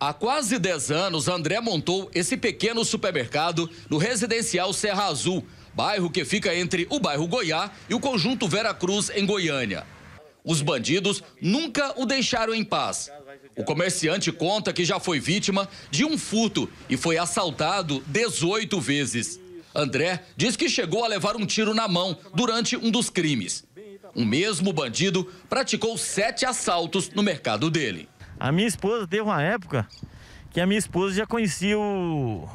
Há quase 10 anos, André montou esse pequeno supermercado no residencial Serra Azul, bairro que fica entre o bairro Goiá e o conjunto Vera Cruz, em Goiânia. Os bandidos nunca o deixaram em paz. O comerciante conta que já foi vítima de um furto e foi assaltado 18 vezes. André diz que chegou a levar um tiro na mão durante um dos crimes. O mesmo bandido praticou sete assaltos no mercado dele. A minha esposa teve uma época que a minha esposa já conhecia o,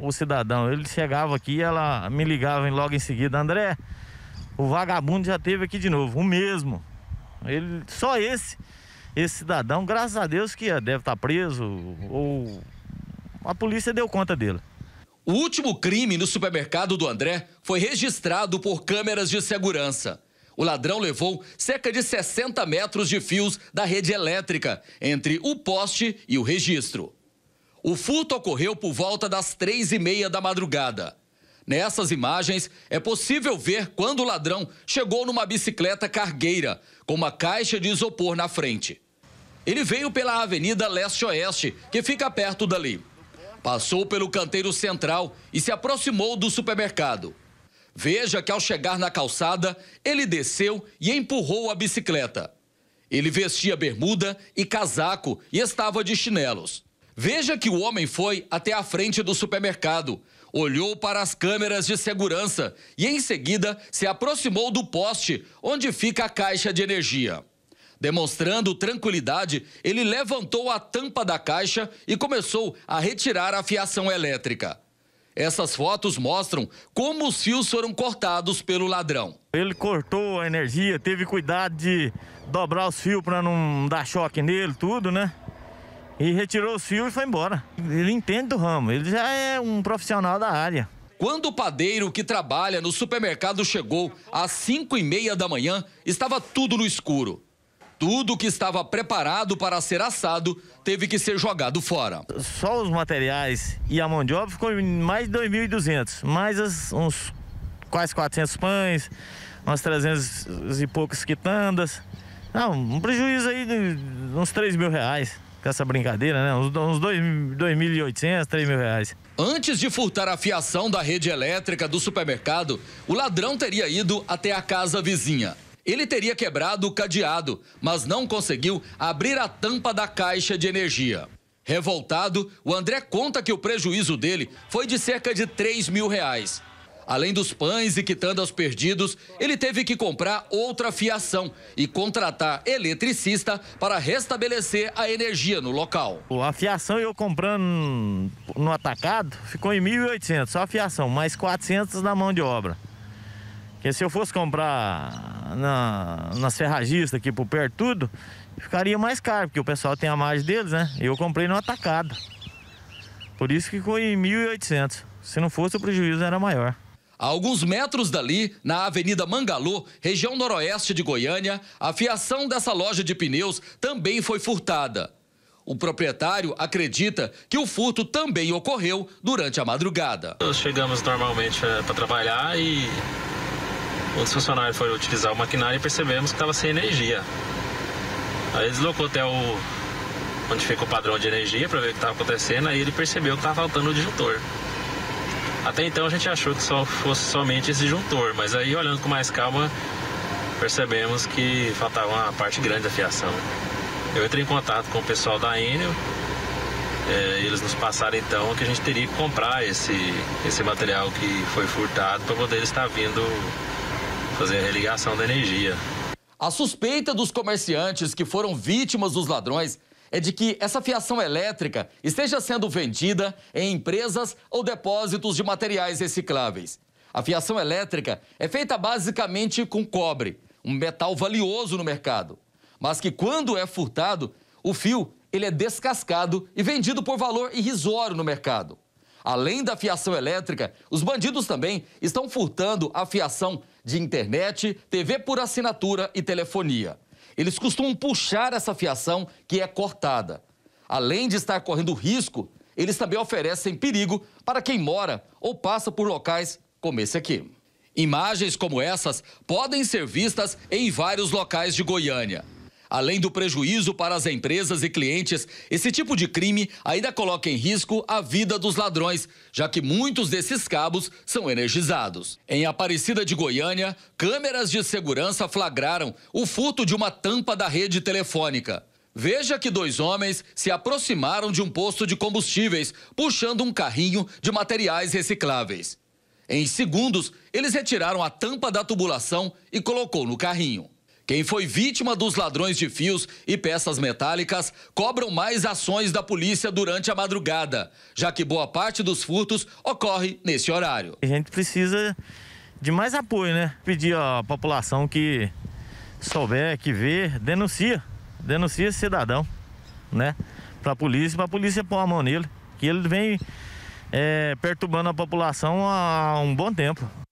o cidadão. Ele chegava aqui, ela me ligava logo em seguida, André, o vagabundo já teve aqui de novo, o mesmo. Ele, só esse, esse cidadão, graças a Deus que é, deve estar tá preso ou a polícia deu conta dele. O último crime no supermercado do André foi registrado por câmeras de segurança. O ladrão levou cerca de 60 metros de fios da rede elétrica entre o poste e o registro. O furto ocorreu por volta das três e meia da madrugada. Nessas imagens, é possível ver quando o ladrão chegou numa bicicleta cargueira, com uma caixa de isopor na frente. Ele veio pela Avenida Leste-Oeste, que fica perto dali. Passou pelo canteiro central e se aproximou do supermercado. Veja que ao chegar na calçada, ele desceu e empurrou a bicicleta. Ele vestia bermuda e casaco e estava de chinelos. Veja que o homem foi até a frente do supermercado, olhou para as câmeras de segurança e, em seguida, se aproximou do poste onde fica a caixa de energia. Demonstrando tranquilidade, ele levantou a tampa da caixa e começou a retirar a fiação elétrica. Essas fotos mostram como os fios foram cortados pelo ladrão. Ele cortou a energia, teve cuidado de dobrar os fios para não dar choque nele, tudo, né? E retirou os fios e foi embora. Ele entende do ramo, ele já é um profissional da área. Quando o padeiro que trabalha no supermercado chegou às 5 e meia da manhã, estava tudo no escuro. Tudo que estava preparado para ser assado teve que ser jogado fora. Só os materiais e a mão de obra ficou mais de 2.200, mais as, uns quase 400 pães, umas 300 e poucas quitandas. Não, um prejuízo aí de uns 3 mil reais com essa brincadeira, né? Uns, uns 2.800, 3 mil reais. Antes de furtar a fiação da rede elétrica do supermercado, o ladrão teria ido até a casa vizinha. Ele teria quebrado o cadeado, mas não conseguiu abrir a tampa da caixa de energia. Revoltado, o André conta que o prejuízo dele foi de cerca de 3 mil reais. Além dos pães e quitandas perdidos, ele teve que comprar outra fiação e contratar eletricista para restabelecer a energia no local. A fiação eu comprando no atacado ficou em 1.800, só a fiação, mais 400 na mão de obra. Porque se eu fosse comprar na, nas ferragistas aqui por perto tudo, ficaria mais caro, porque o pessoal tem a margem deles, né? Eu comprei no atacado. Por isso que ficou em 1.800. Se não fosse, o prejuízo era maior. A alguns metros dali, na Avenida Mangalô, região noroeste de Goiânia, a fiação dessa loja de pneus também foi furtada. O proprietário acredita que o furto também ocorreu durante a madrugada. Nós chegamos normalmente é, eh, para trabalhar e Outros funcionários foram utilizar o maquinário e percebemos que estava sem energia. Aí ele deslocou até o onde fica o padrão de energia para ver o que estava acontecendo, aí ele percebeu que estava faltando o disjuntor. Até então a gente achou que só fosse somente esse disjuntor, mas aí olhando com mais calma, percebemos que faltava uma parte grande da fiação. Eu entrei em contato com o pessoal da Enel, é, eles nos passaram então que a gente teria que comprar esse, esse material que foi furtado para poder estar vindo fazer a religação da energia. A suspeita dos comerciantes que foram vítimas dos ladrões é de que essa fiação elétrica esteja sendo vendida em empresas ou depósitos de materiais recicláveis. A fiação elétrica é feita basicamente com cobre, um metal valioso no mercado, mas que quando é furtado, o fio ele é descascado e vendido por valor irrisório no mercado. Além da fiação elétrica, os bandidos também estão furtando a fiação de internet, TV por assinatura e telefonia. Eles costumam puxar essa fiação que é cortada. Além de estar correndo risco, eles também oferecem perigo para quem mora ou passa por locais como esse aqui. Imagens como essas podem ser vistas em vários locais de Goiânia. Além do prejuízo para as empresas e clientes, esse tipo de crime ainda coloca em risco a vida dos ladrões, já que muitos desses cabos são energizados. Em Aparecida de Goiânia, câmeras de segurança flagraram o furto de uma tampa da rede telefônica. Veja que dois homens se aproximaram de um posto de combustíveis, puxando um carrinho de materiais recicláveis. Em segundos, eles retiraram a tampa da tubulação e colocou no carrinho. Quem foi vítima dos ladrões de fios e peças metálicas cobram mais ações da polícia durante a madrugada, já que boa parte dos furtos ocorre nesse horário. A gente precisa de mais apoio, né? Pedir à população que souber, que vê, denuncia, denuncia esse cidadão, né? Para a polícia, para a polícia pôr a mão nele, que ele vem é, perturbando a população há um bom tempo.